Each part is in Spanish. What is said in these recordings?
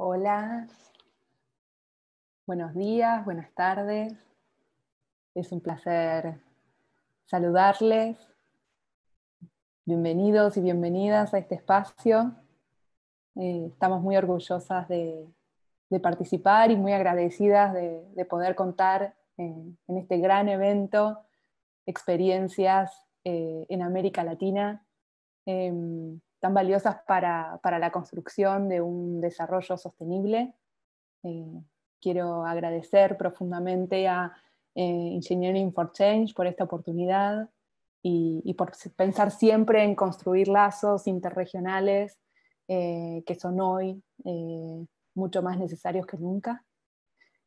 Hola, buenos días, buenas tardes. Es un placer saludarles. Bienvenidos y bienvenidas a este espacio. Eh, estamos muy orgullosas de, participar y muy agradecidas de, poder contar en, este gran evento experiencias eh, en América Latina. Em, tan valiosas para, para, la construcción de un desarrollo sostenible. Eh, quiero agradecer profundamente a eh, Engineering for Change por esta oportunidad y, por pensar siempre en construir lazos interregionales eh, que son hoy eh, mucho más necesarios que nunca.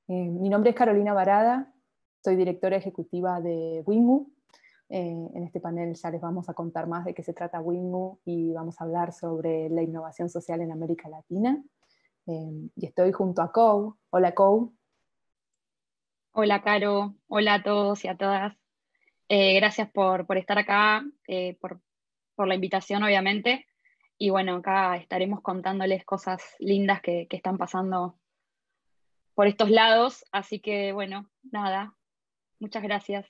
mi nombre es Carolina Varada, soy directora ejecutiva de WIMU, eh, en este panel ya les vamos a contar más de qué se trata Wingu y vamos a hablar sobre la innovación social en América Latina. Eh, y estoy junto a Kou. Hola Kou. Hola Caro, hola a todos y a todas. Eh, gracias por, estar acá, por, la invitación obviamente. Y bueno, acá estaremos contándoles cosas lindas que, que están pasando por estos lados. Así que bueno, nada, muchas gracias.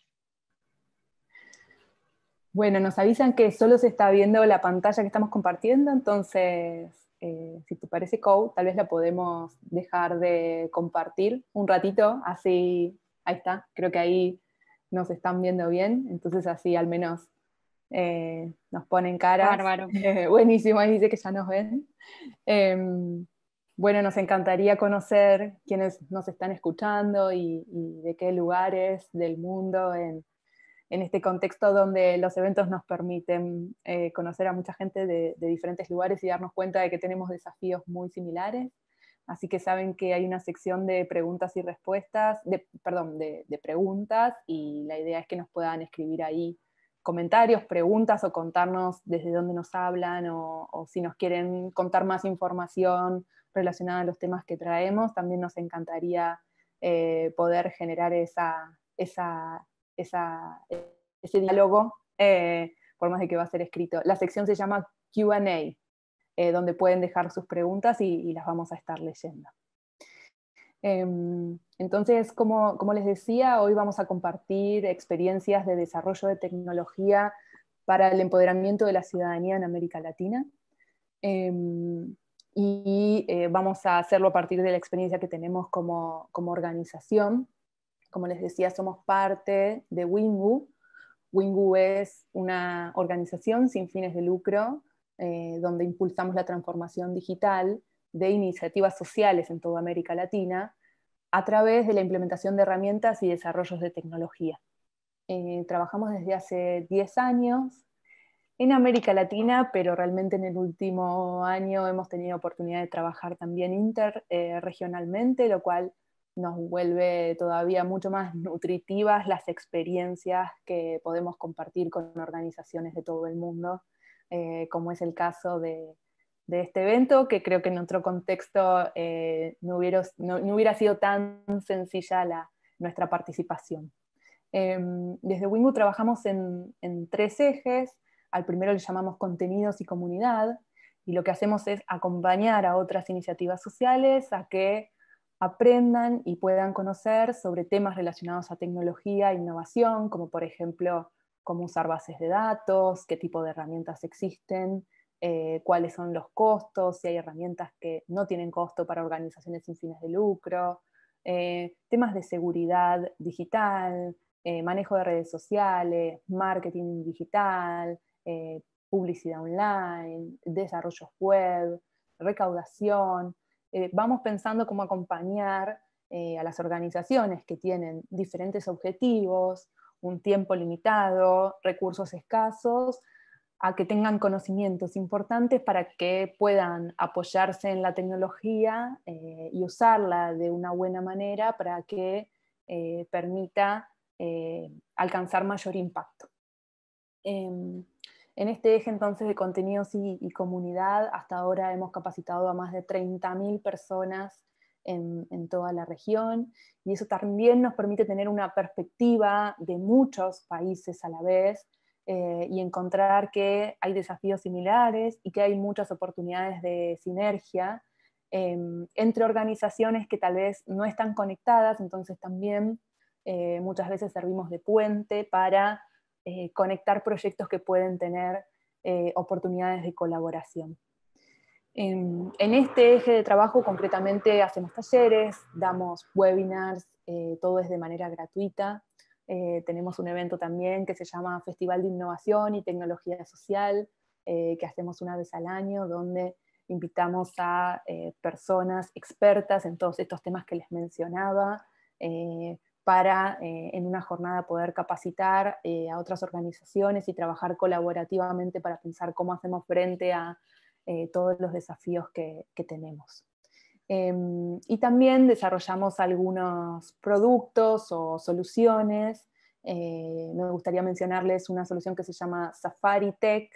Bueno, nos avisan que solo se está viendo la pantalla que estamos compartiendo, entonces, eh, si te parece, Cow, tal vez la podemos dejar de compartir un ratito, así, ahí está, creo que ahí nos están viendo bien, entonces así al menos eh, nos ponen cara. Bárbaro. Eh, buenísimo, ahí dice que ya nos ven. Em, bueno, nos encantaría conocer quiénes nos están escuchando y, y, de qué lugares del mundo en en este contexto donde los eventos nos permiten eh, conocer a mucha gente de, diferentes lugares y darnos cuenta de que tenemos desafíos muy similares. Así que saben que hay una sección de preguntas y respuestas, perdón, de, preguntas, y la idea es que nos puedan escribir ahí comentarios, preguntas o contarnos desde dónde nos hablan o, si nos quieren contar más información relacionada a los temas que traemos, también nos encantaría eh, poder generar esa, esa ese diálogo, eh, por más de que va a ser escrito. La sección se llama QA, eh, donde pueden dejar sus preguntas y, las vamos a estar leyendo. Em, entonces, como, les decía, hoy vamos a compartir experiencias de desarrollo de tecnología para el empoderamiento de la ciudadanía en América Latina. Em, y eh, vamos a hacerlo a partir de la experiencia que tenemos como organización. Como les decía, somos parte de Wingu. Wingu es una organización sin fines de lucro eh, donde impulsamos la transformación digital de iniciativas sociales en toda América Latina a través de la implementación de herramientas y desarrollos de tecnología. Eh, trabajamos desde hace 10 años en América Latina, pero realmente en el último año hemos tenido oportunidad de trabajar también interregionalmente, eh, lo cual nos vuelve todavía mucho más nutritivas las experiencias que podemos compartir con organizaciones de todo el mundo, eh, como es el caso de, este evento, que creo que en otro contexto eh, no, hubiera, sido tan sencilla la, nuestra participación. Em, desde Wingu trabajamos en tres ejes. Al primero le llamamos contenidos y comunidad, y lo que hacemos es acompañar a otras iniciativas sociales a que aprendan y puedan conocer sobre temas relacionados a tecnología e innovación, como por ejemplo cómo usar bases de datos, qué tipo de herramientas existen, eh, cuáles son los costos, si hay herramientas que no tienen costo para organizaciones sin fines de lucro, eh, temas de seguridad digital, eh, manejo de redes sociales, marketing digital, publicidad online, desarrollos web, recaudación, eh, vamos pensando cómo acompañar eh, a las organizaciones que tienen diferentes objetivos, un tiempo limitado, recursos escasos, a que tengan conocimientos importantes para que puedan apoyarse en la tecnología eh, y usarla de una buena manera para que permita alcanzar mayor impacto. Em, en este eje entonces de contenidos y, comunidad, hasta ahora hemos capacitado a más de 30.000 personas en, toda la región y eso también nos permite tener una perspectiva de muchos países a la vez eh, y encontrar que hay desafíos similares y que hay muchas oportunidades de sinergia em, entre organizaciones que tal vez no están conectadas, entonces también eh, muchas veces servimos de puente para eh, conectar proyectos que pueden tener eh, oportunidades de colaboración. En, este eje de trabajo concretamente hacemos talleres, damos webinars, eh, todo es de manera gratuita. tenemos un evento también que se llama Festival de Innovación y Tecnología Social, que hacemos una vez al año, donde invitamos a personas expertas en todos estos temas que les mencionaba, para eh, en una jornada poder capacitar eh, a otras organizaciones y trabajar colaborativamente para pensar cómo hacemos frente a eh, todos los desafíos que, que tenemos. Em, y también desarrollamos algunos productos o soluciones. me gustaría mencionarles una solución que se llama Safari Tech.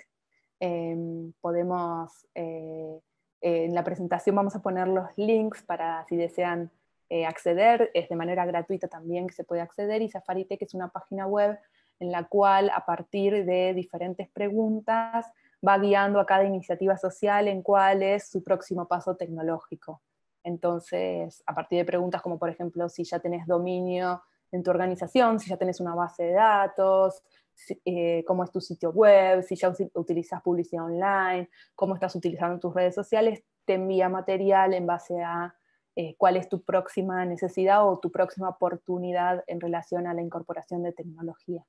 Em, podemos, en la presentación vamos a poner los links para si desean eh, acceder, es de manera gratuita también que se puede acceder, y Safari Tech es una página web en la cual a partir de diferentes preguntas va guiando a cada iniciativa social en cuál es su próximo paso tecnológico. Entonces, a partir de preguntas como por ejemplo si ya tenés dominio en tu organización, si ya tenés una base de datos, eh, cómo es tu sitio web, si ya utilizas publicidad online, cómo estás utilizando tus redes sociales, te envía material en base a eh, cuál es tu próxima necesidad o tu próxima oportunidad en relación a la incorporación de tecnología.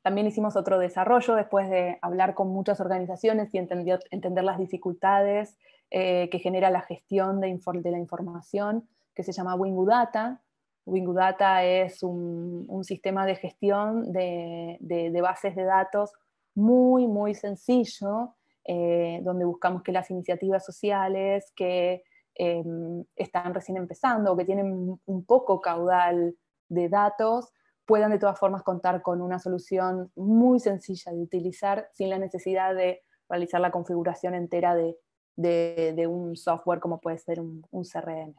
También hicimos otro desarrollo después de hablar con muchas organizaciones y entender, las dificultades eh, que genera la gestión de, la información, que se llama Wingudata. Data. es un, sistema de gestión de, bases de datos muy, muy sencillo, eh, donde buscamos que las iniciativas sociales, que Em, están recién empezando o que tienen un poco caudal de datos, puedan de todas formas contar con una solución muy sencilla de utilizar sin la necesidad de realizar la configuración entera de, un software como puede ser un, CRM.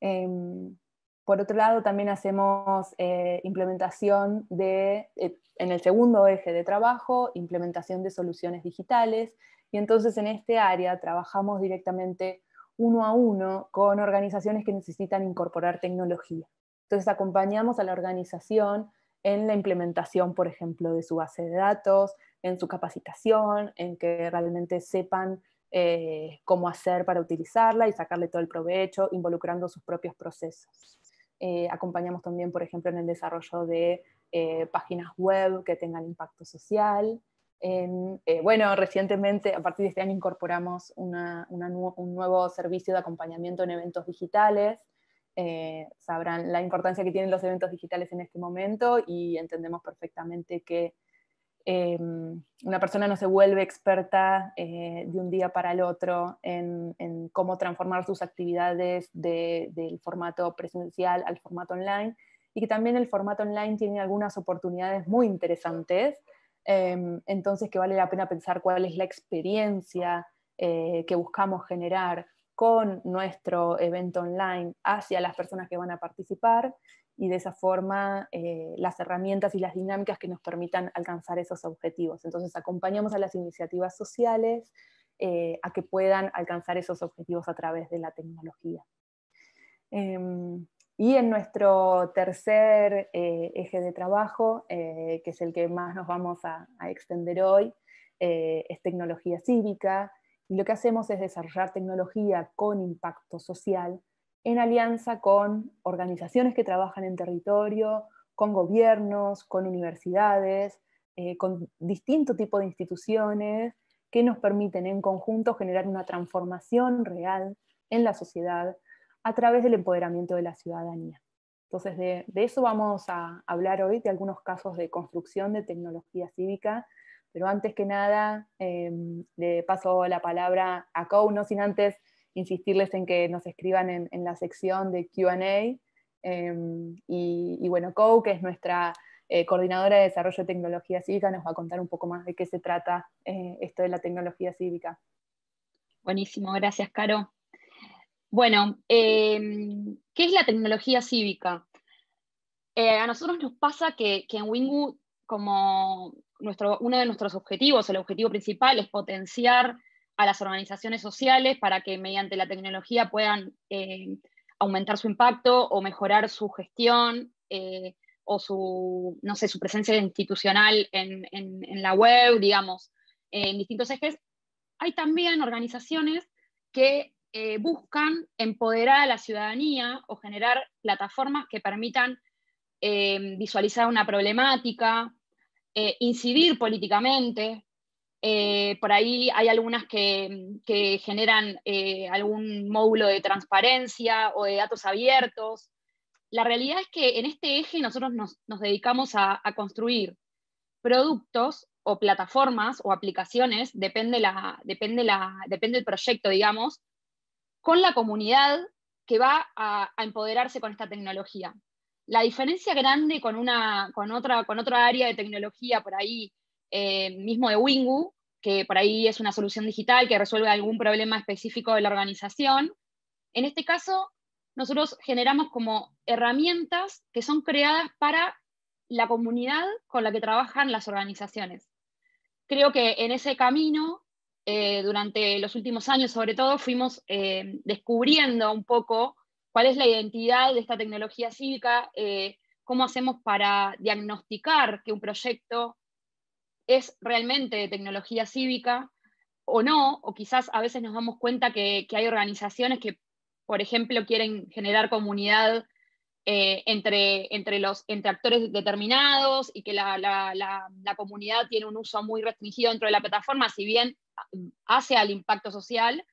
Em, por otro lado, también hacemos eh, implementación de, eh, en el segundo eje de trabajo, implementación de soluciones digitales. Y entonces en este área trabajamos directamente uno a uno con organizaciones que necesitan incorporar tecnología. Entonces acompañamos a la organización en la implementación, por ejemplo, de su base de datos, en su capacitación, en que realmente sepan eh, cómo hacer para utilizarla y sacarle todo el provecho, involucrando sus propios procesos. Eh, acompañamos también, por ejemplo, en el desarrollo de eh, páginas web que tengan impacto social, eh, bueno, recientemente, a partir de este año, incorporamos un nuevo servicio de acompañamiento en eventos digitales. Eh, sabrán la importancia que tienen los eventos digitales en este momento y entendemos perfectamente que eh, una persona no se vuelve experta de un día para el otro en, cómo transformar sus actividades del formato presencial al formato online y que también el formato online tiene algunas oportunidades muy interesantes Em, entonces que vale la pena pensar cuál es la experiencia eh, que buscamos generar con nuestro evento online hacia las personas que van a participar y de esa forma eh, las herramientas y las dinámicas que nos permitan alcanzar esos objetivos. Entonces acompañamos a las iniciativas sociales eh, a que puedan alcanzar esos objetivos a través de la tecnología. Em, y en nuestro tercer eh, eje de trabajo, eh, que es el que más nos vamos a, extender hoy, eh, es tecnología cívica. Y lo que hacemos es desarrollar tecnología con impacto social en alianza con organizaciones que trabajan en territorio, con gobiernos, con universidades, con distinto tipo de instituciones que nos permiten en conjunto generar una transformación real en la sociedad a través del empoderamiento de la ciudadanía. Entonces, de, eso vamos a hablar hoy, de algunos casos de construcción de tecnología cívica, pero antes que nada, em, le paso la palabra a Cou, no sin antes insistirles en que nos escriban en, la sección de QA. Em, y, bueno, Cou, que es nuestra eh, coordinadora de desarrollo de tecnología cívica, nos va a contar un poco más de qué se trata eh, esto de la tecnología cívica. Buenísimo, gracias, Caro. Bueno, em, ¿qué es la tecnología cívica? Eh, a nosotros nos pasa que, en Wingu, como nuestro, uno de nuestros objetivos, el objetivo principal es potenciar a las organizaciones sociales para que mediante la tecnología puedan eh, aumentar su impacto o mejorar su gestión eh, o su, no sé, su presencia institucional en, en la web, digamos, en distintos ejes. Hay también organizaciones que eh, buscan empoderar a la ciudadanía o generar plataformas que permitan eh, visualizar una problemática, eh, incidir políticamente. por ahí hay algunas que, generan algún módulo de transparencia o de datos abiertos. La realidad es que en este eje nosotros nos, dedicamos a, construir productos o plataformas o aplicaciones, depende, la, depende, la, depende el proyecto, digamos, con la comunidad que va a, empoderarse con esta tecnología. La diferencia grande con, una, con, otra, con área de tecnología por ahí, eh, mismo de Wingu, que por ahí es una solución digital que resuelve algún problema específico de la organización, en este caso nosotros generamos como herramientas que son creadas para la comunidad con la que trabajan las organizaciones. Creo que en ese camino eh, durante los últimos años sobre todo fuimos eh, descubriendo un poco cuál es la identidad de esta tecnología cívica, eh, cómo hacemos para diagnosticar que un proyecto es realmente tecnología cívica o no, o quizás a veces nos damos cuenta que hay organizaciones que, por ejemplo, quieren generar comunidad eh, entre, entre, los, entre actores determinados y que la, comunidad tiene un uso muy restringido dentro de la plataforma, si bien hace al impacto social,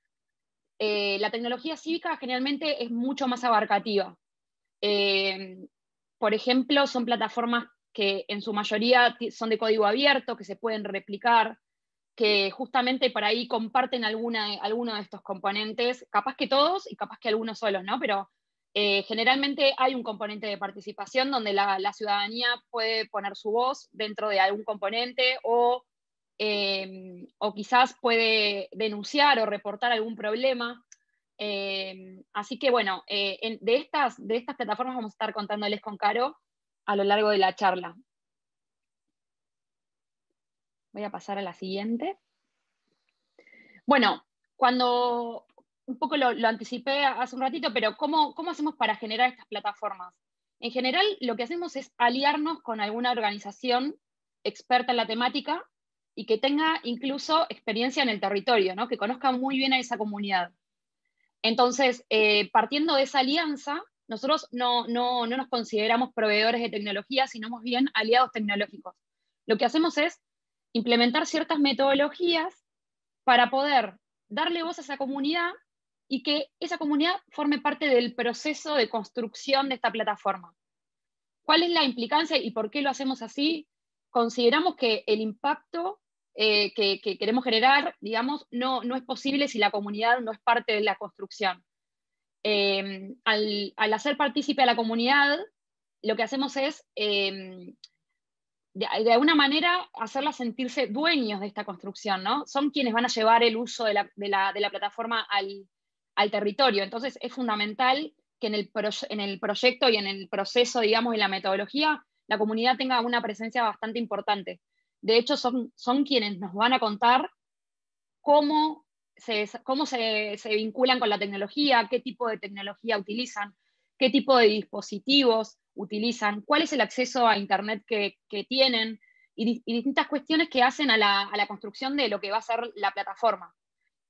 eh, la tecnología cívica generalmente es mucho más abarcativa. Eh, por ejemplo, son plataformas que en su mayoría son de código abierto, que se pueden replicar, que justamente por ahí comparten alguna, alguno de estos componentes, capaz que todos y capaz que algunos solos, ¿no? Pero eh, generalmente hay un componente de participación donde la, ciudadanía puede poner su voz dentro de algún componente o, em, quizás puede denunciar o reportar algún problema. Em, así que bueno, eh, de, estas, de estas plataformas vamos a estar contándoles con Caro a lo largo de la charla. Voy a pasar a la siguiente. Bueno, cuando un poco lo, anticipé hace un ratito, pero ¿cómo, ¿cómo hacemos para generar estas plataformas? En general, lo que hacemos es aliarnos con alguna organización experta en la temática y que tenga incluso experiencia en el territorio, ¿no? que conozca muy bien a esa comunidad. Entonces, eh, partiendo de esa alianza, nosotros no, no nos consideramos proveedores de tecnología, sino más bien aliados tecnológicos. Lo que hacemos es implementar ciertas metodologías para poder darle voz a esa comunidad y que esa comunidad forme parte del proceso de construcción de esta plataforma. ¿Cuál es la implicancia y por qué lo hacemos así? Consideramos que el impacto eh, que, queremos generar, digamos, no, no es posible si la comunidad no es parte de la construcción. Eh, al, hacer partícipe a la comunidad, lo que hacemos es, em, de, alguna manera, hacerla sentirse dueños de esta construcción, ¿no? Son quienes van a llevar el uso de la, de la plataforma al, al territorio. Entonces es fundamental que en el, en el proyecto y en el proceso, digamos, y la metodología, la comunidad tenga una presencia bastante importante. De hecho, son, son quienes nos van a contar cómo, se, cómo se, vinculan con la tecnología, qué tipo de tecnología utilizan, qué tipo de dispositivos utilizan, cuál es el acceso a Internet que, tienen y, distintas cuestiones que hacen a la, construcción de lo que va a ser la plataforma.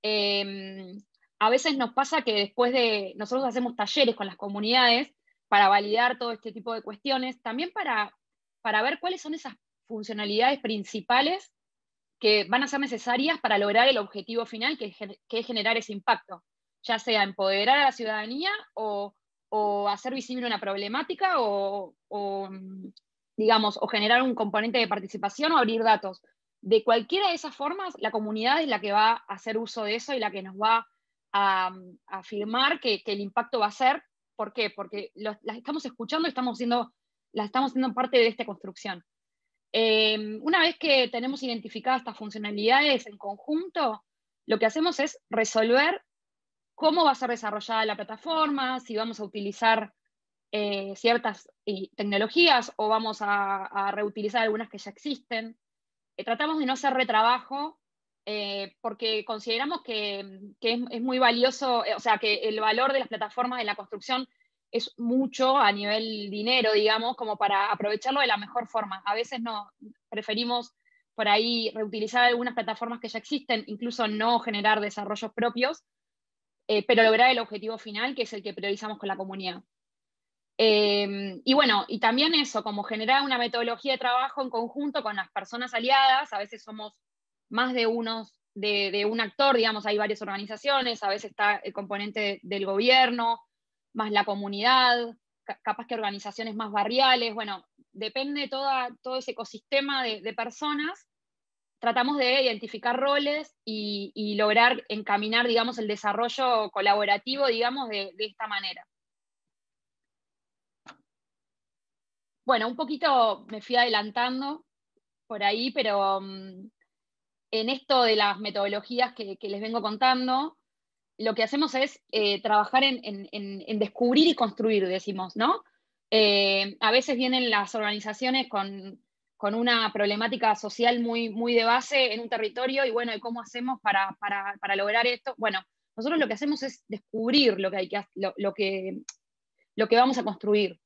Em, a veces nos pasa que después de, nosotros hacemos talleres con las comunidades para validar todo este tipo de cuestiones, también para, para ver cuáles son esas funcionalidades principales que van a ser necesarias para lograr el objetivo final, que, es generar ese impacto, ya sea empoderar a la ciudadanía o, hacer visible una problemática o, digamos, o generar un componente de participación o abrir datos. De cualquiera de esas formas, la comunidad es la que va a hacer uso de eso y la que nos va a a, afirmar que, el impacto va a ser. ¿Por qué? Porque las estamos escuchando y estamos siendo, las estamos siendo parte de esta construcción. Eh, una vez que tenemos identificadas estas funcionalidades en conjunto, lo que hacemos es resolver cómo va a ser desarrollada la plataforma, si vamos a utilizar eh, ciertas eh, tecnologías o vamos a, reutilizar algunas que ya existen. tratamos de no hacer retrabajo eh, porque consideramos que, es, muy valioso, eh, o sea, que el valor de las plataformas de la construcción es mucho a nivel dinero, digamos, como para aprovecharlo de la mejor forma. A veces no preferimos por ahí reutilizar algunas plataformas que ya existen, incluso no generar desarrollos propios, eh, pero lograr el objetivo final, que es el que priorizamos con la comunidad. y bueno, y también eso, como generar una metodología de trabajo en conjunto con las personas aliadas, a veces somos más de unos, de, un actor, digamos, hay varias organizaciones, a veces está el componente del gobierno, más la comunidad, capaz que organizaciones más barriales, bueno, depende toda, todo ese ecosistema de, personas tratamos de identificar roles y, lograr encaminar, digamos, el desarrollo colaborativo, digamos, de, esta manera. Bueno, un poquito me fui adelantando por ahí, pero mm, en esto de las metodologías que, les vengo contando, lo que hacemos es eh, trabajar en, descubrir y construir, decimos, ¿no? Eh, a veces vienen las organizaciones con, una problemática social muy, de base en un territorio y bueno, ¿y cómo hacemos para, lograr esto? Bueno, nosotros lo que hacemos es descubrir lo que, hay que, lo que vamos a construir.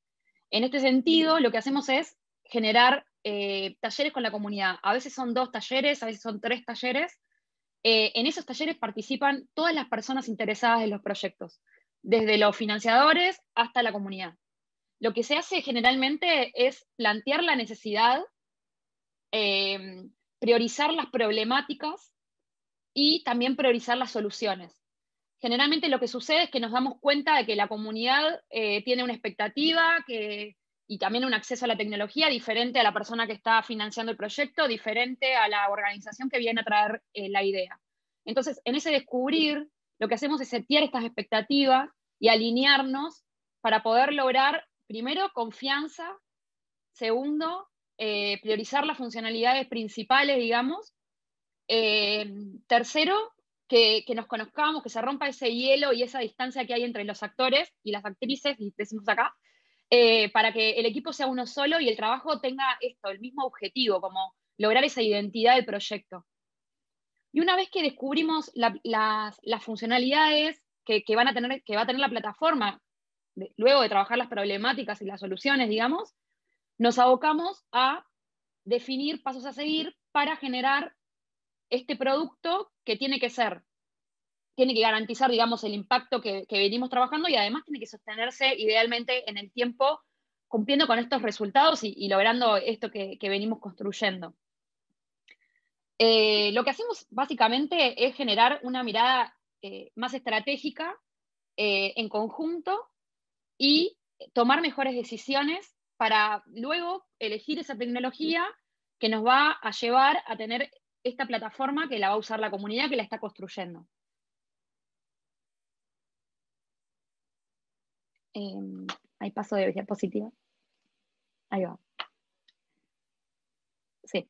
En este sentido, lo que hacemos es generar eh, talleres con la comunidad. A veces son dos talleres, a veces son tres talleres. Eh, en esos talleres participan todas las personas interesadas en los proyectos, desde los financiadores hasta la comunidad. Lo que se hace generalmente es plantear la necesidad, eh, priorizar las problemáticas y también priorizar las soluciones. Generalmente lo que sucede es que nos damos cuenta de que la comunidad tiene una expectativa, que y también un acceso a la tecnología diferente a la persona que está financiando el proyecto, diferente a la organización que viene a traer eh, la idea. Entonces, en ese descubrir, lo que hacemos es setear estas expectativas y alinearnos para poder lograr, primero, confianza, segundo, eh, priorizar las funcionalidades principales, digamos, eh, tercero, que, que, nos conozcamos, que se rompa ese hielo y esa distancia que hay entre los actores y las actrices, y decimos acá, eh, para que el equipo sea uno solo y el trabajo tenga esto, el mismo objetivo, como lograr esa identidad del proyecto. Y una vez que descubrimos las, funcionalidades que, van a tener, que va a tener la plataforma, luego de trabajar las problemáticas y las soluciones, digamos, nos abocamos a definir pasos a seguir para generar este producto que tiene que ser tiene que garantizar, digamos, el impacto que, venimos trabajando y además tiene que sostenerse idealmente en el tiempo cumpliendo con estos resultados y, logrando esto que, venimos construyendo. Eh, lo que hacemos básicamente es generar una mirada eh, más estratégica eh, en conjunto y tomar mejores decisiones para luego elegir esa tecnología que nos va a llevar a tener esta plataforma que la va a usar la comunidad que la está construyendo. Em, ahí paso de diapositiva. Ahí va. Sí.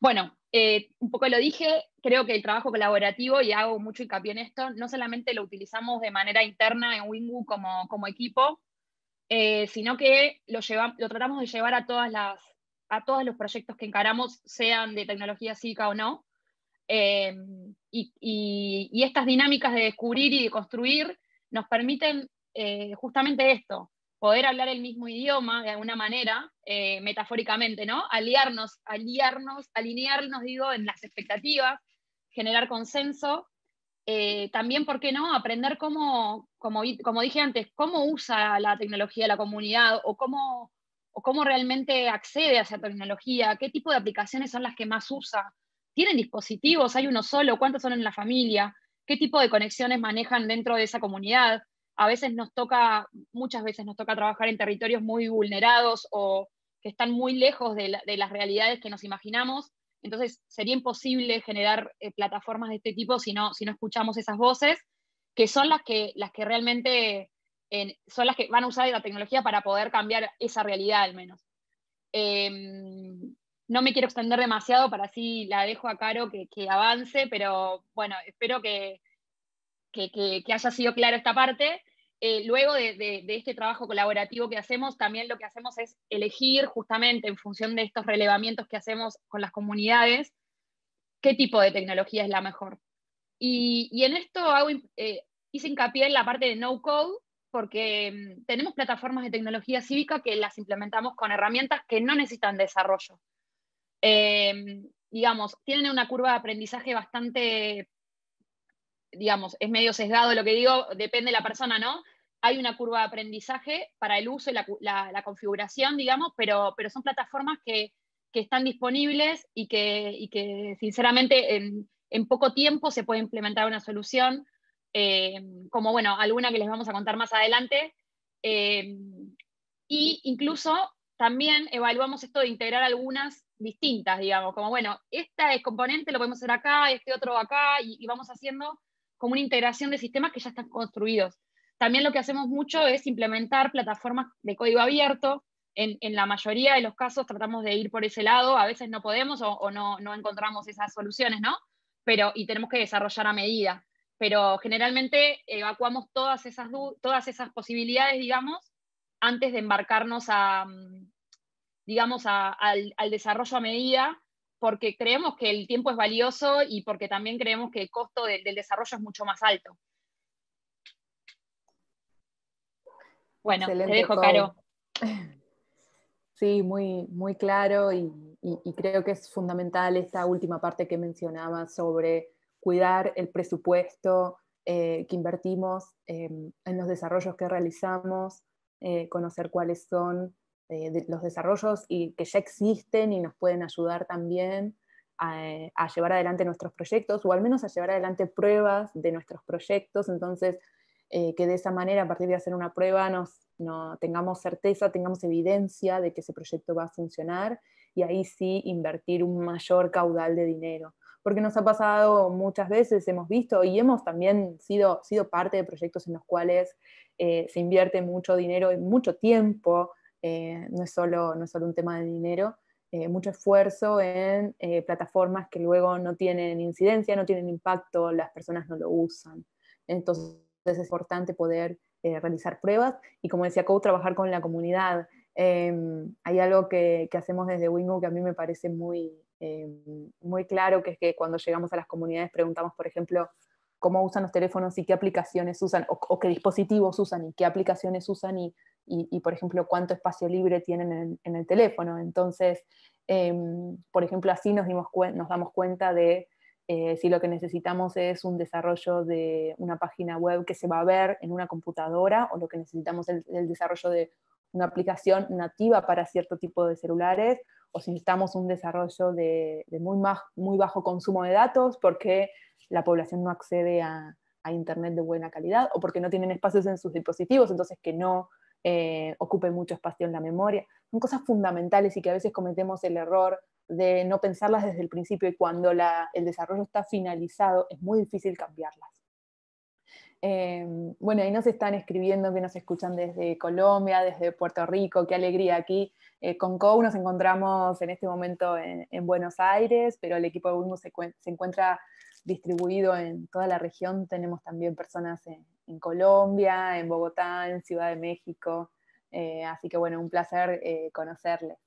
Bueno, eh, un poco lo dije, creo que el trabajo colaborativo, y hago mucho hincapié en esto, no solamente lo utilizamos de manera interna en Wingu como, como equipo, eh, sino que lo, lo tratamos de llevar a, todas las, a todos los proyectos que encaramos, sean de tecnología psíquica o no. Em, y, estas dinámicas de descubrir y de construir nos permiten eh, justamente esto, poder hablar el mismo idioma de alguna manera, eh, metafóricamente, ¿no? Aliarnos, aliarnos, alinearnos, digo, en las expectativas, generar consenso. Eh, también, ¿por qué no? Aprender cómo, como, como dije antes, cómo usa la tecnología la comunidad o cómo, o cómo realmente accede a esa tecnología, qué tipo de aplicaciones son las que más usa. ¿Tienen dispositivos? ¿Hay uno solo? ¿Cuántos son en la familia? ¿Qué tipo de conexiones manejan dentro de esa comunidad? a veces nos toca, muchas veces nos toca trabajar en territorios muy vulnerados o que están muy lejos de, las realidades que nos imaginamos. Entonces sería imposible generar eh, plataformas de este tipo si no, si no escuchamos esas voces, que son las que, las que realmente son las que van a usar la tecnología para poder cambiar esa realidad al menos. Em, no me quiero extender demasiado para así la dejo a Caro que avance, pero bueno, espero que, que, haya sido clara esta parte. Eh, luego de, este trabajo colaborativo que hacemos, también lo que hacemos es elegir justamente en función de estos relevamientos que hacemos con las comunidades, qué tipo de tecnología es la mejor. Y, en esto hago, eh, hice hincapié en la parte de no code, porque mm, tenemos plataformas de tecnología cívica que las implementamos con herramientas que no necesitan desarrollo. Eh, digamos, tienen una curva de aprendizaje bastante digamos, es medio sesgado lo que digo, depende de la persona, ¿no? Hay una curva de aprendizaje para el uso y la, configuración, digamos, pero, pero son plataformas que, están disponibles y que, sinceramente en, poco tiempo se puede implementar una solución, eh, como bueno, alguna que les vamos a contar más adelante. e y incluso también evaluamos esto de integrar algunas distintas, digamos, como bueno, esta es componente, lo podemos hacer acá, este otro acá, y vamos haciendo como una integración de sistemas que ya están construidos. También lo que hacemos mucho es implementar plataformas de código abierto. En, la mayoría de los casos tratamos de ir por ese lado, a veces no podemos o, no, encontramos esas soluciones, ¿no? Pero, y tenemos que desarrollar a medida. Pero generalmente evacuamos todas esas, todas esas posibilidades, digamos, antes de embarcarnos a, mm, digamos, al, al desarrollo a medida, porque creemos que el tiempo es valioso y porque también creemos que el costo del desarrollo es mucho más alto. Bueno, te dejo, Caro. Sí, muy, muy claro y, creo que es fundamental esta última parte que mencionaba sobre cuidar el presupuesto eh, que invertimos em, en los desarrollos que realizamos, eh, conocer cuáles son eh, los desarrollos y que ya existen y nos pueden ayudar también eh, a, llevar adelante nuestros proyectos o al menos a llevar adelante pruebas de nuestros proyectos. Entonces, eh, que de esa manera, a partir de hacer una prueba, nos, no, tengamos certeza, tengamos evidencia de que ese proyecto va a funcionar y ahí sí invertir un mayor caudal de dinero. Porque nos ha pasado muchas veces, hemos visto y hemos también sido, parte de proyectos en los cuales se invierte mucho dinero y mucho tiempo eh, no, es solo, no es solo un tema de dinero, eh, mucho esfuerzo en eh, plataformas que luego no tienen incidencia, no tienen impacto, las personas no lo usan. Entonces es importante poder realizar pruebas y como decía Coach, trabajar con la comunidad. Em, hay algo que, hacemos desde Wingo que a mí me parece em, muy, claro, que es que cuando llegamos a las comunidades preguntamos, por ejemplo, cómo usan los teléfonos y qué aplicaciones usan, o, o qué dispositivos usan y qué aplicaciones usan, y y, por ejemplo, cuánto espacio libre tienen en, el teléfono. Entonces, em, por ejemplo, así nos, nos damos cuenta de eh, si lo que necesitamos es un desarrollo de una página web que se va a ver en una computadora o lo que necesitamos es el, desarrollo de una aplicación nativa para cierto tipo de celulares o si necesitamos un desarrollo de, muy, muy bajo consumo de datos porque la población no accede a, a Internet de buena calidad o porque no tienen espacios en sus dispositivos, entonces que no eh, ocupe mucho espacio en la memoria. Son cosas fundamentales y que a veces cometemos el error de no pensarlas desde el principio y cuando el desarrollo está finalizado es muy difícil cambiarlas. Em, bueno, ahí nos están escribiendo que nos escuchan desde Colombia, desde Puerto Rico, qué alegría aquí. Eh, con COU nos encontramos en este momento en, Buenos Aires, pero el equipo de Bulmo se, se, encuentra distribuido en toda la región. Tenemos también personas en, en Colombia, en Bogotá, en Ciudad de México. Eh, así que bueno, un placer eh, conocerles.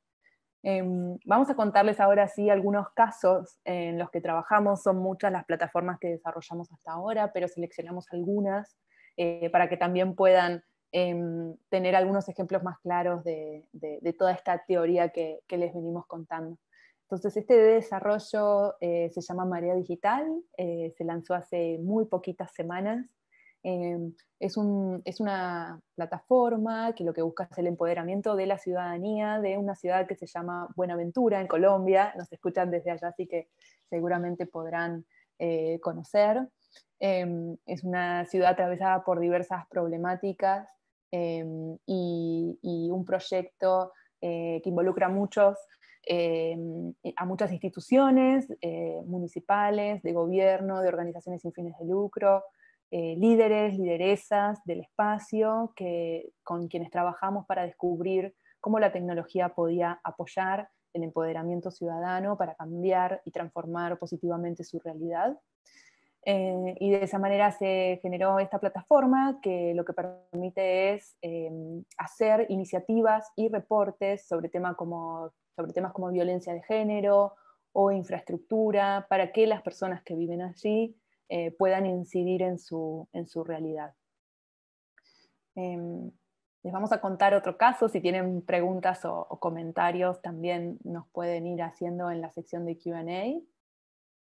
Em, vamos a contarles ahora sí algunos casos en los que trabajamos. Son muchas las plataformas que desarrollamos hasta ahora, pero seleccionamos algunas eh, para que también puedan em, tener algunos ejemplos más claros de, toda esta teoría que, les venimos contando. Entonces, este desarrollo eh, se llama Marea Digital, se lanzó hace muy poquitas semanas Em, es, una plataforma que lo que busca es el empoderamiento de la ciudadanía de una ciudad que se llama Buenaventura, en Colombia. Nos escuchan desde allá, así que seguramente podrán eh, conocer. Em, es una ciudad atravesada por diversas problemáticas em, y, un proyecto eh, que involucra muchos, a muchas instituciones eh, municipales, de gobierno, de organizaciones sin fines de lucro, eh, líderes, lideresas del espacio que, con quienes trabajamos para descubrir cómo la tecnología podía apoyar el empoderamiento ciudadano para cambiar y transformar positivamente su realidad. Eh, y de esa manera se generó esta plataforma que lo que permite es eh, hacer iniciativas y reportes sobre, sobre temas como violencia de género o infraestructura para que las personas que viven allí eh, puedan incidir en su, realidad. Em, les vamos a contar otro caso, si tienen preguntas o, comentarios también nos pueden ir haciendo en la sección de QA.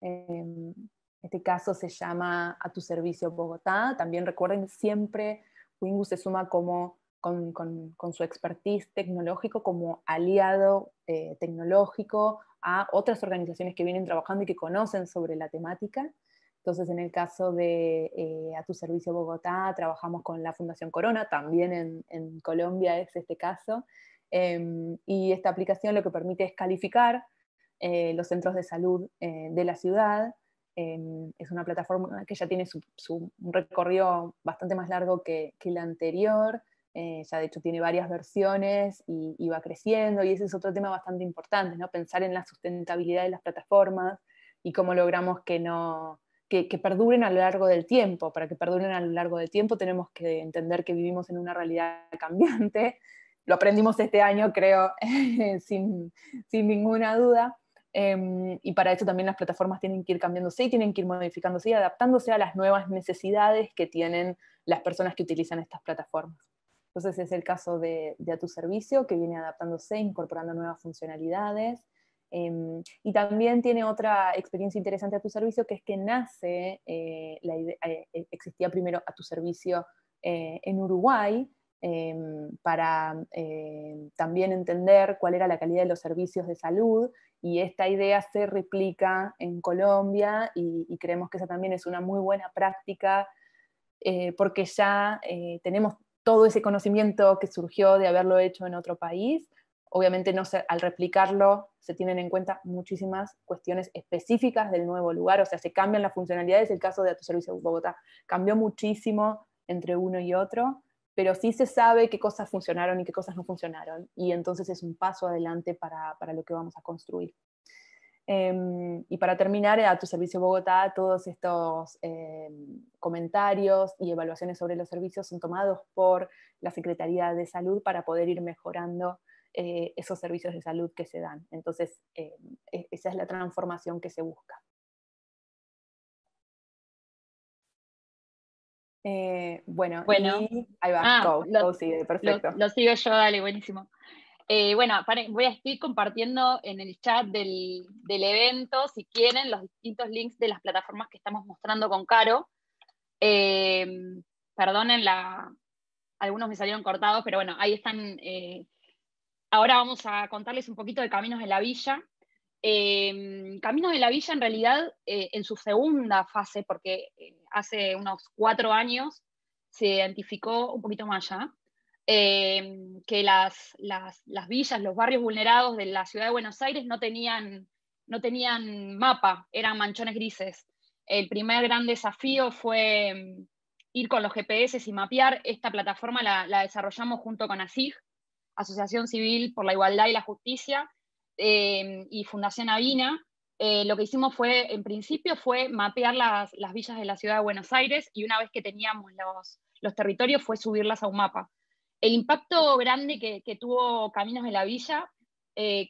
Em, este caso se llama A tu servicio Bogotá. También recuerden siempre, Wingus se suma como, con, su expertise tecnológico como aliado eh, tecnológico a otras organizaciones que vienen trabajando y que conocen sobre la temática. Entonces, en el caso de eh, A Tu Servicio Bogotá, trabajamos con la Fundación Corona, también en, Colombia es este caso, em, y esta aplicación lo que permite es calificar eh, los centros de salud eh, de la ciudad. Em, es una plataforma que ya tiene su, un recorrido bastante más largo que, que la anterior, ya de hecho tiene varias versiones y, va creciendo, y ese es otro tema bastante importante, ¿no? pensar en la sustentabilidad de las plataformas y cómo logramos que no, que, perduren a lo largo del tiempo. Para que perduren a lo largo del tiempo tenemos que entender que vivimos en una realidad cambiante. Lo aprendimos este año, creo, sin, sin, ninguna duda. Em, y para eso también las plataformas tienen que ir cambiándose y tienen que ir modificándose y adaptándose a las nuevas necesidades que tienen las personas que utilizan estas plataformas. Entonces es el caso de, de A Tu Servicio, que viene adaptándose, incorporando nuevas funcionalidades, Em, y también tiene otra experiencia interesante a tu servicio, que es que nace, eh, la eh, eh, existía primero a tu servicio en Uruguay, em, para em, también entender cuál era la calidad de los servicios de salud, y esta idea se replica en Colombia y creemos que esa también es una muy buena práctica. porque ya tenemos todo ese conocimiento que surgió de haberlo hecho en otro país obviamente no al replicarlo se tienen en cuenta muchísimas cuestiones específicas del nuevo lugar, o sea, se cambian las funcionalidades, el caso de Autoservicio Bogotá cambió muchísimo entre uno y otro, pero sí se sabe qué cosas funcionaron y qué cosas no funcionaron, y entonces es un paso adelante para, lo que vamos a construir. Em, y para terminar, a servicio Bogotá, todos estos em, comentarios y evaluaciones sobre los servicios son tomados por la Secretaría de Salud para poder ir mejorando eh, esos servicios de salud que se dan. Entonces, eh, e, esa es la transformación que se busca. Eh, bueno, bueno. ahí va, ah, sigue, perfecto. Lo, sigo yo, dale, buenísimo. bueno, voy a estar compartiendo en el chat del, evento, si quieren, los distintos links de las plataformas que estamos mostrando con Caro. perdonen, la, algunos me salieron cortados, pero bueno, ahí están Ahora vamos a contarles un poquito de Caminos de la Villa. Eh, Caminos de la Villa, en realidad, eh, en su segunda fase, porque eh, hace unos cuatro años se identificó un poquito más allá, que las, las, villas, los barrios vulnerados de la ciudad de Buenos Aires no tenían, no tenían mapa, eran manchones grises. El primer gran desafío fue mm, ir con los GPS y mapear. Esta plataforma la, la desarrollamos junto con ASIG, Asociación Civil por la Igualdad y la Justicia em, y Fundación Avina, eh, lo que hicimos fue, en principio, fue mapear las, villas de la ciudad de Buenos Aires y una vez que teníamos los, territorios fue subirlas a un mapa. El impacto grande que, tuvo Caminos de la Villa, eh,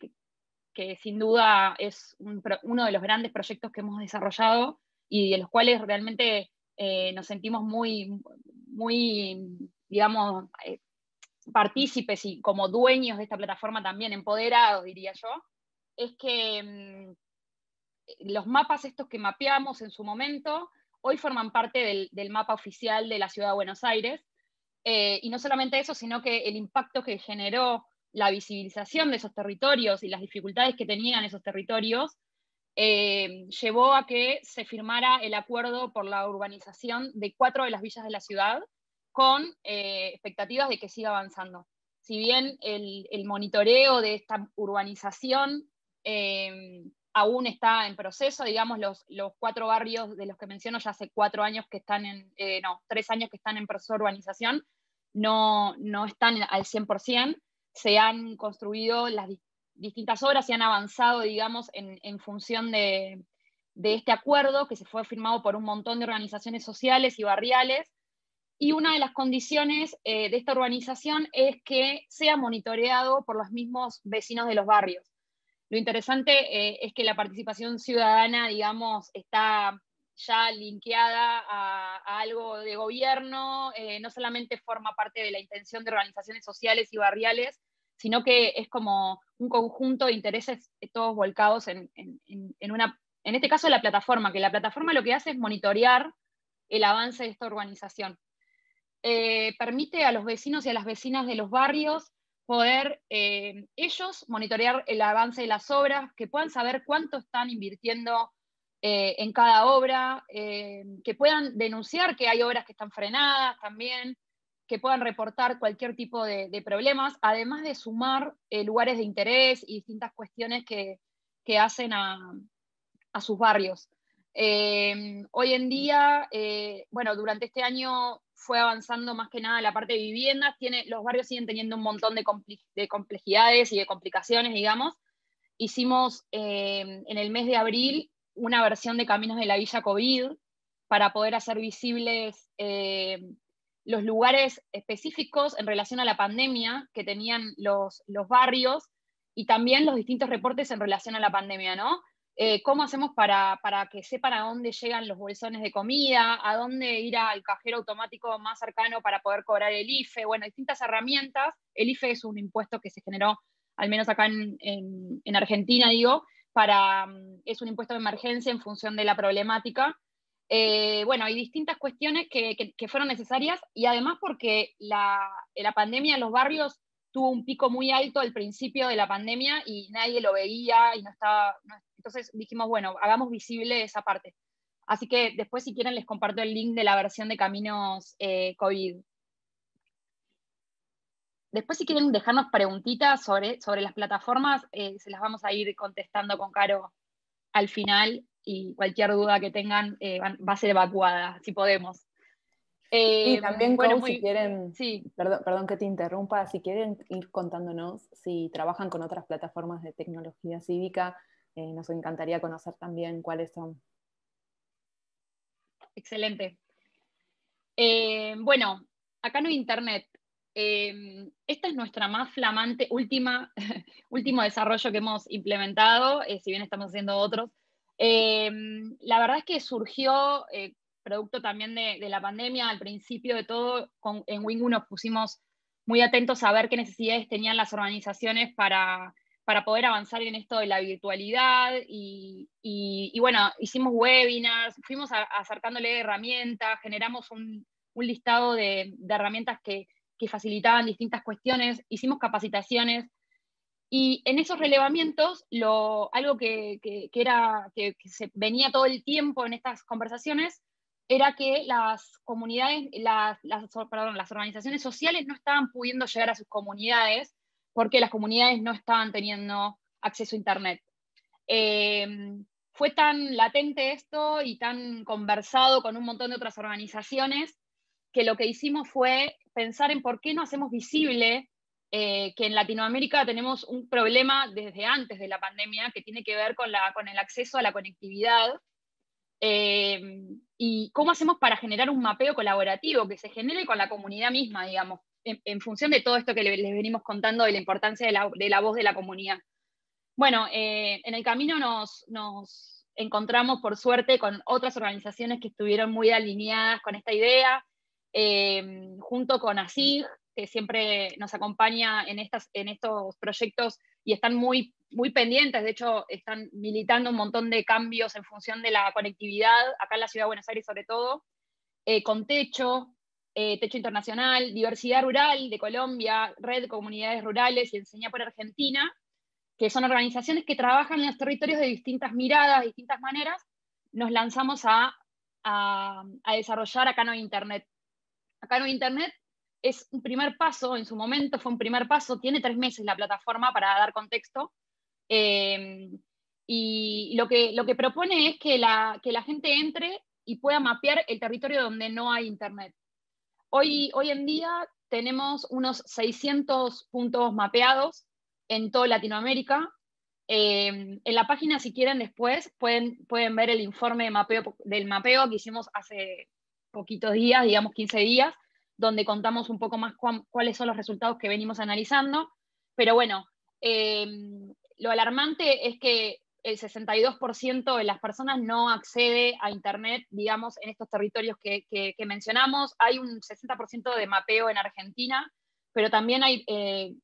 que, sin duda es uno de los grandes proyectos que hemos desarrollado y de los cuales realmente eh, nos sentimos muy, muy digamos, partícipes y como dueños de esta plataforma también, empoderados, diría yo, es que mm, los mapas estos que mapeamos en su momento, hoy forman parte del, mapa oficial de la Ciudad de Buenos Aires. Eh, y no solamente eso, sino que el impacto que generó la visibilización de esos territorios y las dificultades que tenían esos territorios eh, llevó a que se firmara el acuerdo por la urbanización de cuatro de las villas de la ciudad, con eh, expectativas de que siga avanzando. Si bien el, monitoreo de esta urbanización em, aún está en proceso, digamos, los, cuatro barrios de los que menciono ya hace cuatro años que están en, eh, no, tres años que están en proceso de urbanización, no, no están al 100%, se han construido las distintas obras y han avanzado, digamos, en, función de este acuerdo que se fue firmado por un montón de organizaciones sociales y barriales, y una de las condiciones eh, de esta urbanización es que sea monitoreado por los mismos vecinos de los barrios. Lo interesante eh, es que la participación ciudadana, digamos, está ya linkeada a, algo de gobierno, eh, no solamente forma parte de la intención de organizaciones sociales y barriales, sino que es como un conjunto de intereses todos volcados en, en, una, en este caso la plataforma, que la plataforma lo que hace es monitorear el avance de esta urbanización. Eh, permite a los vecinos y a las vecinas de los barrios poder eh, ellos monitorear el avance de las obras, que puedan saber cuánto están invirtiendo eh, en cada obra, que puedan denunciar que hay obras que están frenadas también, que puedan reportar cualquier tipo de, problemas, además de sumar lugares de interés y distintas cuestiones que, hacen a, a, sus barrios. hoy en día, bueno, durante este año fue avanzando más que nada la parte de viviendas, tiene, los barrios siguen teniendo un montón de, complejidades y de complicaciones, digamos. Hicimos eh, en el mes de abril una versión de Caminos de la Villa COVID para poder hacer visibles eh, los lugares específicos en relación a la pandemia que tenían los, los barrios y también los distintos reportes en relación a la pandemia, ¿no? Eh, cómo hacemos para, que sepan a dónde llegan los bolsones de comida, a dónde ir al cajero automático más cercano para poder cobrar el IFE, bueno, distintas herramientas. El IFE es un impuesto que se generó, al menos acá en, Argentina, digo, para, mm, es un impuesto de emergencia en función de la problemática. Eh, bueno, hay distintas cuestiones que, fueron necesarias y además porque la, pandemia en los barrios tuvo un pico muy alto al principio de la pandemia y nadie lo veía y no estaba, entonces dijimos, bueno, hagamos visible esa parte. Así que después, si quieren, les comparto el link de la versión de Caminos eh, COVID. Después, si quieren dejarnos preguntitas sobre, sobre las plataformas, eh, se las vamos a ir contestando con Caro al final y cualquier duda que tengan eh, va a ser evacuada, si podemos. y también, bueno, si quieren, perdón, perdón que te interrumpa, si quieren ir contándonos si trabajan con otras plataformas de tecnología cívica, eh, nos encantaría conocer también cuáles son. Excelente. Eh, bueno, acá no internet. Eh, esta es nuestra más flamante, última, último desarrollo que hemos implementado, si bien estamos haciendo otros. la verdad es que surgió producto también de, la pandemia, al principio de todo, en Wingu nos pusimos muy atentos a ver qué necesidades tenían las organizaciones para para poder avanzar en esto de la virtualidad y, bueno, hicimos webinars, fuimos acercándole herramientas, generamos un, listado de, herramientas que, que, facilitaban distintas cuestiones, hicimos capacitaciones y en esos relevamientos lo, algo que, que, que era, que, se venía todo el tiempo en estas conversaciones era que las comunidades, las, las, perdón, las organizaciones sociales no estaban pudiendo llegar a sus comunidades porque las comunidades no estaban teniendo acceso a Internet. Eh, fue tan latente esto y tan conversado con un montón de otras organizaciones que lo que hicimos fue pensar en por qué no hacemos visible eh, que en Latinoamérica tenemos un problema desde antes de la pandemia que tiene que ver con, el acceso a la conectividad eh, y cómo hacemos para generar un mapeo colaborativo que se genere con la comunidad misma, digamos en, función de todo esto que les, venimos contando de la importancia de la, voz de la comunidad. Bueno, eh, en el camino nos, encontramos, por suerte, con otras organizaciones que estuvieron muy alineadas con esta idea, eh, junto con ASIG, que siempre nos acompaña en, estos proyectos y están muy, pendientes, de hecho están militando un montón de cambios en función de la conectividad, acá en la Ciudad de Buenos Aires sobre todo, eh, con Techo, eh, techo Internacional, Diversidad Rural de Colombia, Red Comunidades Rurales y Enseña por Argentina, que son organizaciones que trabajan en los territorios de distintas miradas, distintas maneras, nos lanzamos a, desarrollar Acá no Internet. Acá no Internet es un primer paso, en su momento fue un primer paso, tiene tres meses la plataforma para dar contexto. Eh, y lo que, propone es que la, que la gente entre y pueda mapear el territorio donde no hay Internet. Hoy, hoy en día tenemos unos 600 puntos mapeados en toda Latinoamérica. Eh, en la página, si quieren, después pueden, pueden ver el informe del mapeo que hicimos hace poquitos días, digamos 15 días, donde contamos un poco más cuáles son los resultados que venimos analizando. Pero bueno, eh, lo alarmante es que el 62% de las personas no accede a Internet, digamos, en estos territorios que, mencionamos. Hay un 60% de mapeo en Argentina, pero también hay eh,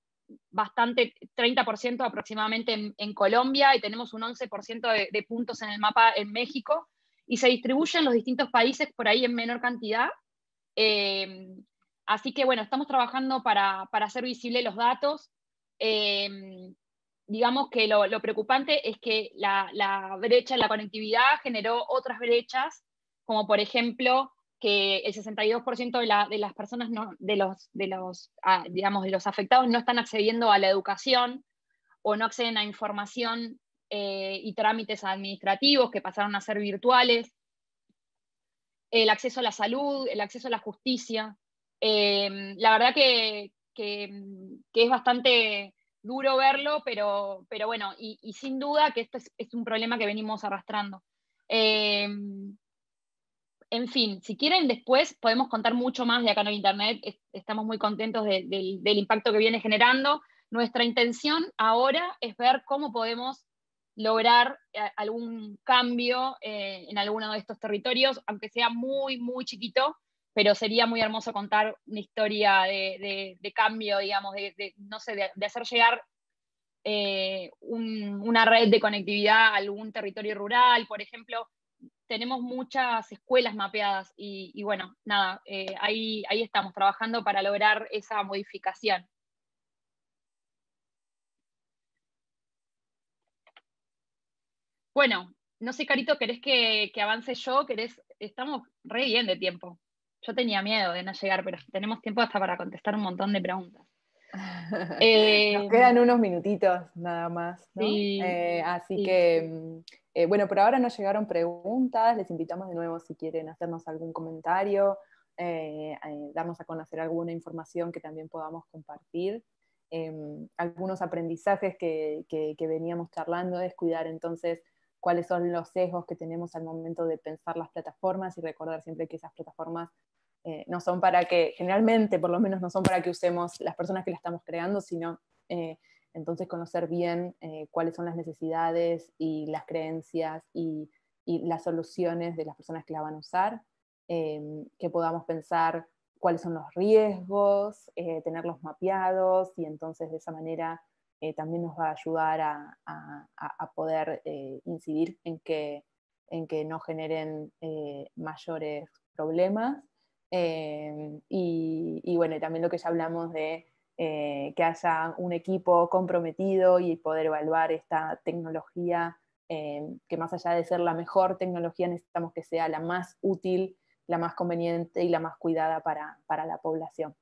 bastante, 30% aproximadamente en, Colombia y tenemos un 11% de, de puntos en el mapa en México y se distribuyen los distintos países por ahí en menor cantidad. Eh, así que bueno, estamos trabajando para, hacer visibles los datos. Eh, digamos que lo, preocupante es que la, brecha en la conectividad generó otras brechas, como por ejemplo que el 62% de, las personas, de, los, ah, digamos, de los afectados no están accediendo a la educación o no acceden a información eh, y trámites administrativos que pasaron a ser virtuales, el acceso a la salud, el acceso a la justicia. Eh, la verdad que es bastante duro verlo, pero, bueno, y, sin duda que esto es, un problema que venimos arrastrando. Eh, en fin, si quieren después podemos contar mucho más de acá en el Internet, estamos muy contentos del impacto que viene generando. Nuestra intención ahora es ver cómo podemos lograr eh, algún cambio eh, en alguno de estos territorios, aunque sea muy, muy chiquito, pero sería muy hermoso contar una historia de, cambio, digamos, de, no sé, de, hacer llegar eh, una red de conectividad a algún territorio rural, por ejemplo. Tenemos muchas escuelas mapeadas y, bueno, nada, eh, ahí, estamos trabajando para lograr esa modificación. Bueno, no sé, Carito, ¿querés que, avance yo? ¿Querés? Estamos re bien de tiempo yo tenía miedo de no llegar, pero tenemos tiempo hasta para contestar un montón de preguntas. Eh, Nos quedan unos minutitos nada más. ¿no? Sí, eh, así que, mm, eh, bueno, por ahora no llegaron preguntas, les invitamos de nuevo si quieren hacernos algún comentario, darnos a conocer alguna información que también podamos compartir. Em, algunos aprendizajes que, que, que veníamos charlando es cuidar entonces cuáles son los sesgos que tenemos al momento de pensar las plataformas y recordar siempre que esas plataformas eh, no son para que, generalmente por lo menos no son para que usemos las personas que las estamos creando, sino eh, entonces conocer bien eh, cuáles son las necesidades y las creencias y, y, las soluciones de las personas que las van a usar, em, que podamos pensar cuáles son los riesgos, tenerlos mapeados y entonces de esa manera eh, también nos va a ayudar a, poder eh, incidir en que, en que no generen eh, mayores problemas. Y, bueno, también lo que ya hablamos de que haya un equipo comprometido y poder evaluar esta tecnología, que más allá de ser la mejor tecnología, necesitamos que sea la más útil, la más conveniente y la más cuidada para, la población.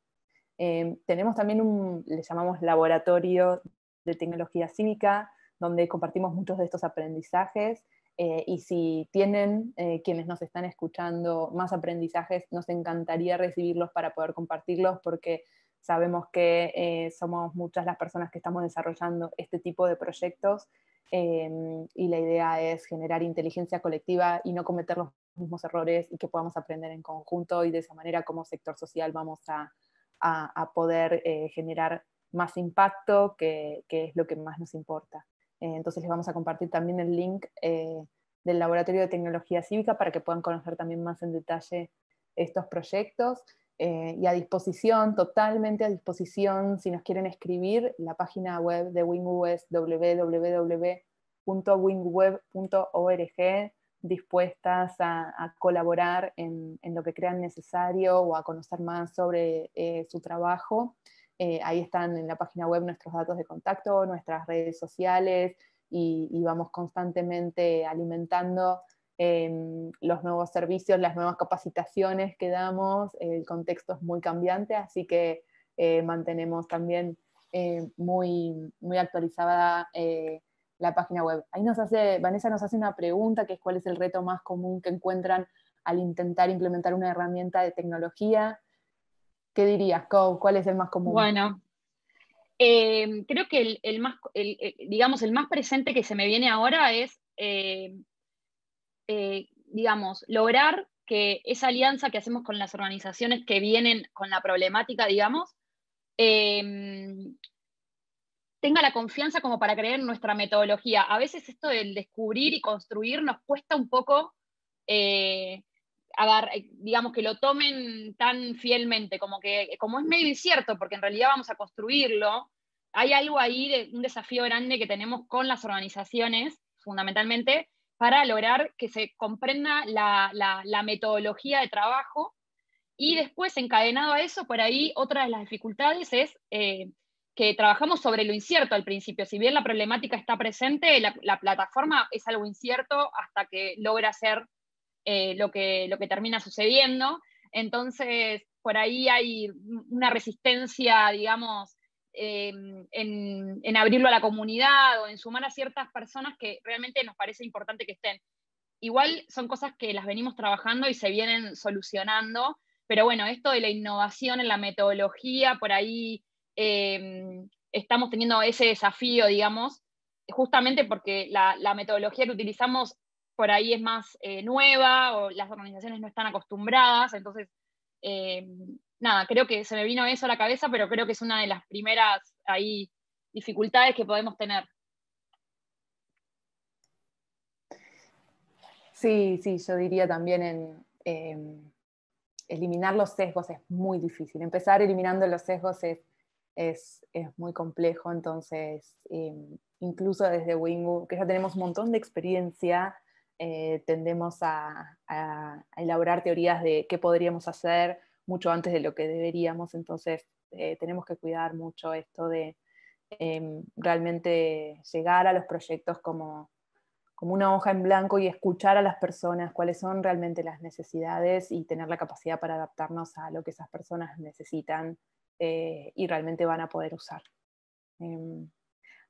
tenemos también un, le llamamos laboratorio de tecnología cívica, donde compartimos muchos de estos aprendizajes. Eh, y si tienen eh, quienes nos están escuchando más aprendizajes, nos encantaría recibirlos para poder compartirlos porque sabemos que eh, somos muchas las personas que estamos desarrollando este tipo de proyectos em, y la idea es generar inteligencia colectiva y no cometer los mismos errores y que podamos aprender en conjunto y de esa manera como sector social vamos a poder generar más impacto, que, es lo que más nos importa. Eh, entonces les vamos a compartir también el link eh, del Laboratorio de Tecnología Cívica para que puedan conocer también más en detalle estos proyectos. Eh, y a disposición, totalmente a disposición, si nos quieren escribir, la página web de wingweb www.wingweb.org, dispuestas a, colaborar en, lo que crean necesario o a conocer más sobre su trabajo. Eh, ahí están en la página web nuestros datos de contacto, nuestras redes sociales y, vamos constantemente alimentando em, los nuevos servicios, las nuevas capacitaciones que damos. El contexto es muy cambiante, así que eh, mantenemos también eh, muy, muy actualizada la página web. Ahí nos hace, Vanessa nos hace una pregunta que es cuál es el reto más común que encuentran al intentar implementar una herramienta de tecnología. ¿Qué dirías, Cow? ¿Cuál es el más común? Bueno, em, creo que el, más, eh, digamos, el más presente que se me viene ahora es, eh, eh, digamos, lograr que esa alianza que hacemos con las organizaciones que vienen con la problemática, digamos, em, tenga la confianza como para creer en nuestra metodología. A veces esto del descubrir y construir nos cuesta un poco ver, eh, digamos, que lo tomen tan fielmente, como que como es medio incierto, porque en realidad vamos a construirlo, hay algo ahí de un desafío grande que tenemos con las organizaciones, fundamentalmente, para lograr que se comprenda la, metodología de trabajo. Y después, encadenado a eso, por ahí otra de las dificultades es eh, que trabajamos sobre lo incierto al principio. Si bien la problemática está presente, la, la plataforma es algo incierto hasta que logra ser eh, lo, que, lo que termina sucediendo. Entonces, por ahí hay una resistencia, digamos, eh, en, abrirlo a la comunidad o en sumar a ciertas personas que realmente nos parece importante que estén. Igual son cosas que las venimos trabajando y se vienen solucionando, pero bueno, esto de la innovación en la metodología, por ahí eh, estamos teniendo ese desafío, digamos, justamente porque la, la metodología que utilizamos por ahí es más eh, nueva o las organizaciones no están acostumbradas, entonces, eh, nada, creo que se me vino eso a la cabeza, pero creo que es una de las primeras dificultades que podemos tener. Sí, sí, yo diría también en em, eliminar los sesgos es muy difícil. Empezar eliminando los sesgos es, muy complejo, entonces em, incluso desde Wingu, que ya tenemos un montón de experiencia, eh, tendemos a, elaborar teorías de qué podríamos hacer mucho antes de lo que deberíamos, entonces eh, tenemos que cuidar mucho esto de em, realmente llegar a los proyectos como, como una hoja en blanco y escuchar a las personas cuáles son realmente las necesidades y tener la capacidad para adaptarnos a lo que esas personas necesitan eh, y realmente van a poder usar. Em,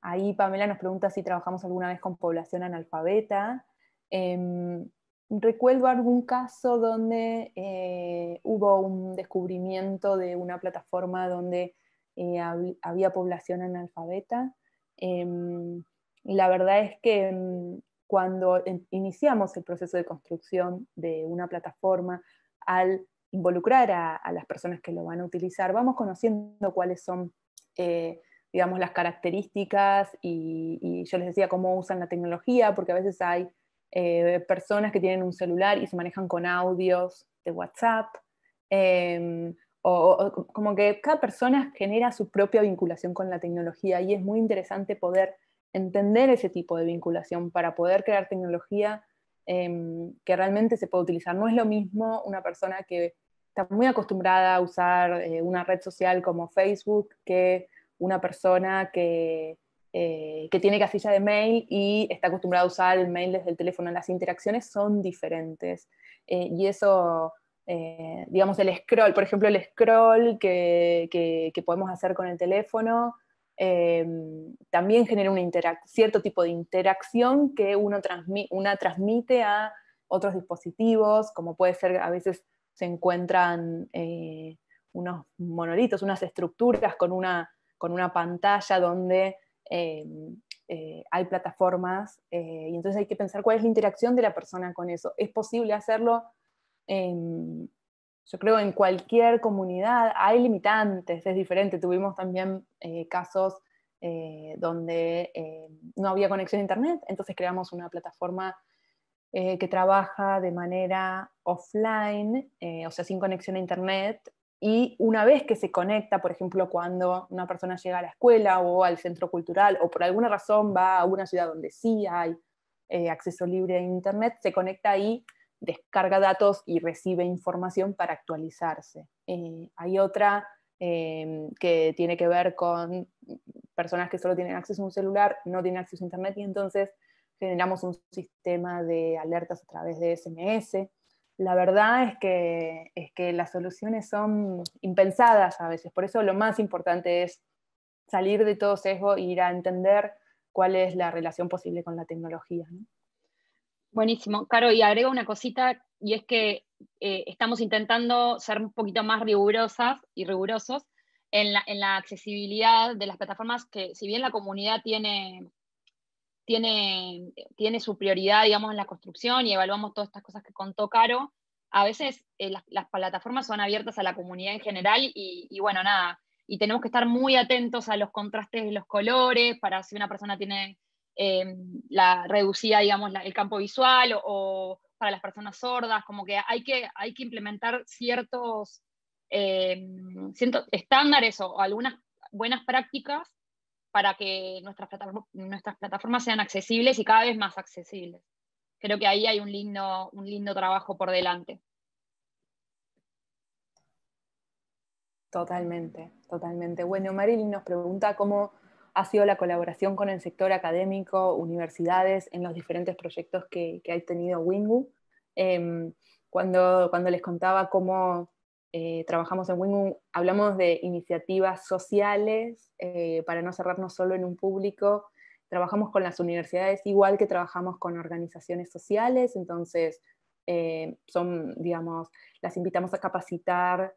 ahí Pamela nos pregunta si trabajamos alguna vez con población analfabeta. Em, recuerdo algún caso donde eh, hubo un descubrimiento de una plataforma donde eh, había población analfabeta. Em, la verdad es que em, cuando iniciamos el proceso de construcción de una plataforma, al involucrar a, las personas que lo van a utilizar, vamos conociendo cuáles son eh, digamos, las características y, yo les decía cómo usan la tecnología, porque a veces hay eh, personas que tienen un celular y se manejan con audios de WhatsApp, em, o, como que cada persona genera su propia vinculación con la tecnología y es muy interesante poder entender ese tipo de vinculación para poder crear tecnología em, que realmente se pueda utilizar. No es lo mismo una persona que está muy acostumbrada a usar eh, una red social como Facebook que una persona que eh, que tiene casilla de mail y está acostumbrado a usar el mail desde el teléfono, las interacciones son diferentes. Eh, y eso, eh, digamos, el scroll, por ejemplo, el scroll que, podemos hacer con el teléfono, también genera un cierto tipo de interacción que uno una transmite a otros dispositivos, como puede ser, a veces se encuentran unos monolitos, unas estructuras con una pantalla donde Em, eh, hay plataformas, eh, y entonces hay que pensar cuál es la interacción de la persona con eso. ¿Es posible hacerlo? yo creo en cualquier comunidad hay limitantes, es diferente. Tuvimos también eh, casos donde em, no había conexión a Internet, entonces creamos una plataforma que trabaja de manera offline, o sea, sin conexión a Internet, y una vez que se conecta, por ejemplo, cuando una persona llega a la escuela o al centro cultural o por alguna razón va a una ciudad donde sí hay eh, acceso libre a Internet, se conecta ahí, descarga datos y recibe información para actualizarse. Eh, hay otra em, que tiene que ver con personas que solo tienen acceso a un celular, no tienen acceso a Internet y entonces generamos un sistema de alertas a través de SMS la verdad es que, es que las soluciones son impensadas a veces. Por eso lo más importante es salir de todo sesgo e ir a entender cuál es la relación posible con la tecnología. Buenísimo. Caro, y agrego una cosita, y es que eh, estamos intentando ser un poquito más rigurosas y rigurosos en la, en la accesibilidad de las plataformas que, si bien la comunidad tiene tiene, tiene su prioridad, digamos, en la construcción y evaluamos todas estas cosas que contó Caro. A veces eh, las, plataformas son abiertas a la comunidad en general y, bueno, nada, y tenemos que estar muy atentos a los contrastes de los colores para si una persona tiene eh, la reducida, digamos, el campo visual o, para las personas sordas, como que hay que, hay que implementar ciertos, eh, estándares o algunas buenas prácticas para que nuestras, nuestras plataformas sean accesibles y cada vez más accesibles. Creo que ahí hay un lindo, un lindo trabajo por delante. Totalmente, totalmente. Bueno, Marilyn nos pregunta cómo ha sido la colaboración con el sector académico, universidades, en los diferentes proyectos que, ha tenido Wingu. Em, cuando, cuando les contaba cómo eh, trabajamos en Wingu, hablamos de iniciativas sociales eh, para no cerrarnos solo en un público. Trabajamos con las universidades igual que trabajamos con organizaciones sociales, entonces eh, son, digamos, las invitamos a capacitar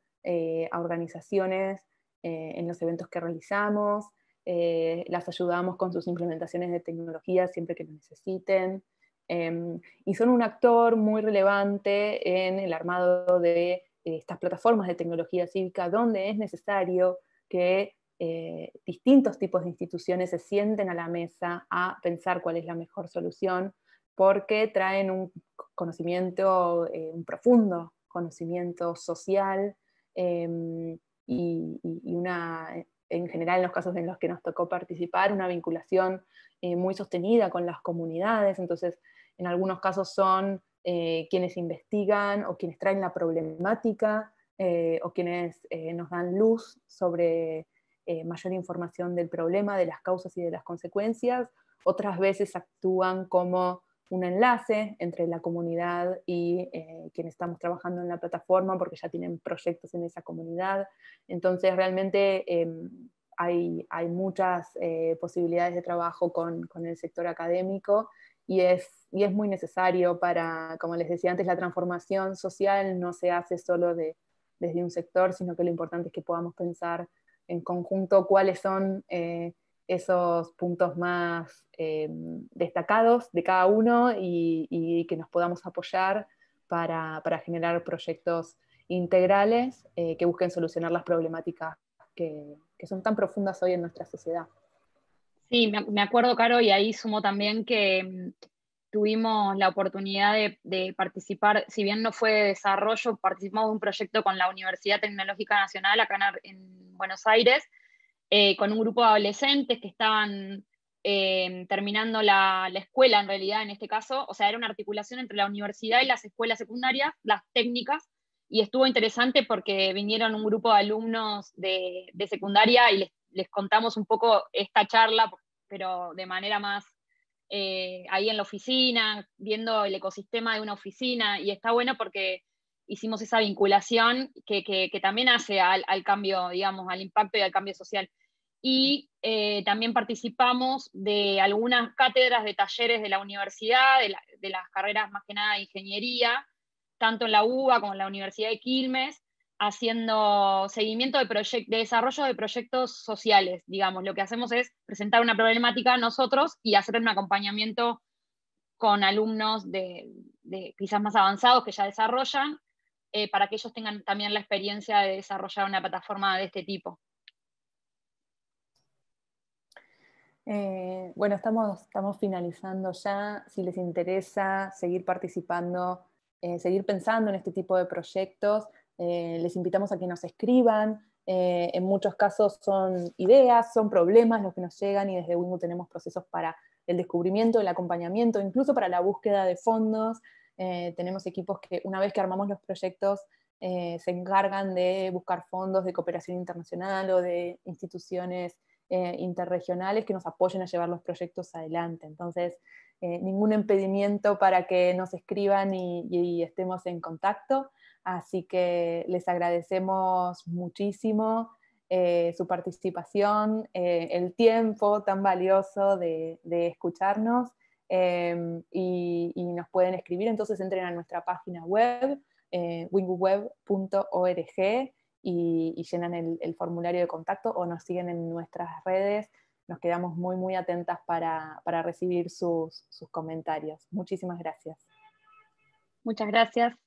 a organizaciones en los eventos que realizamos, las ayudamos con sus implementaciones de tecnología siempre que lo necesiten. Em, y son un actor muy relevante en el armado de eh, estas plataformas de tecnología cívica donde es necesario que eh, distintos tipos de instituciones se sienten a la mesa a pensar cuál es la mejor solución, porque traen un conocimiento, eh, un profundo conocimiento social em, y, y, una, en general en los casos en los que nos tocó participar, una vinculación muy sostenida con las comunidades. Entonces, en algunos casos son eh, quienes investigan o quienes traen la problemática eh, o quienes eh, nos dan luz sobre mayor información del problema, de las causas y de las consecuencias. Otras veces actúan como un enlace entre la comunidad y quienes estamos trabajando en la plataforma porque ya tienen proyectos en esa comunidad. Entonces realmente em, hay, muchas posibilidades de trabajo con el sector académico y es, muy necesario para, como les decía antes, la transformación social no se hace solo desde un sector, sino que lo importante es que podamos pensar en conjunto cuáles son eh, esos puntos más eh, destacados de cada uno y, que nos podamos apoyar para, generar proyectos integrales eh, que busquen solucionar las problemáticas que son tan profundas hoy en nuestra sociedad. Sí, me acuerdo, Caro, y ahí sumo también que mm, tuvimos la oportunidad de, participar, si bien no fue de desarrollo, participamos de un proyecto con la Universidad Tecnológica Nacional acá en, Buenos Aires, eh, con un grupo de adolescentes que estaban eh, terminando la, escuela, en realidad, en este caso, o sea, era una articulación entre la universidad y las escuelas secundarias, las técnicas, y estuvo interesante porque vinieron un grupo de alumnos de, secundaria y les contamos un poco esta charla, pero de manera más eh, ahí en la oficina, viendo el ecosistema de una oficina, y está bueno porque hicimos esa vinculación que, también hace al, cambio, digamos, al impacto y al cambio social. Y eh, también participamos de algunas cátedras de talleres de la universidad, de, de las carreras más que nada de ingeniería, tanto en la UBA como en la Universidad de Quilmes, haciendo seguimiento de, desarrollo de proyectos sociales, digamos. Lo que hacemos es presentar una problemática a nosotros y hacer un acompañamiento con alumnos de, quizás más avanzados que ya desarrollan, eh, para que ellos tengan también la experiencia de desarrollar una plataforma de este tipo. Eh, bueno, estamos, finalizando ya. Si les interesa seguir participando, eh, seguir pensando en este tipo de proyectos, eh, les invitamos a que nos escriban. Eh, en muchos casos son ideas, son problemas los que nos llegan y desde Wingo tenemos procesos para el descubrimiento, el acompañamiento, incluso para la búsqueda de fondos. Eh, tenemos equipos que una vez que armamos los proyectos se encargan de buscar fondos de cooperación internacional o de instituciones interregionales que nos apoyen a llevar los proyectos adelante. Entonces, ningún impedimento para que nos escriban y estemos en contacto. Así que les agradecemos muchísimo eh, su participación, eh, el tiempo tan valioso de, escucharnos em, y, nos pueden escribir. Entonces entren a nuestra página web, eh, wingweb.org, y, llenan el, formulario de contacto o nos siguen en nuestras redes. Nos quedamos muy, muy atentas para, recibir sus, sus comentarios. Muchísimas gracias. Muchas gracias.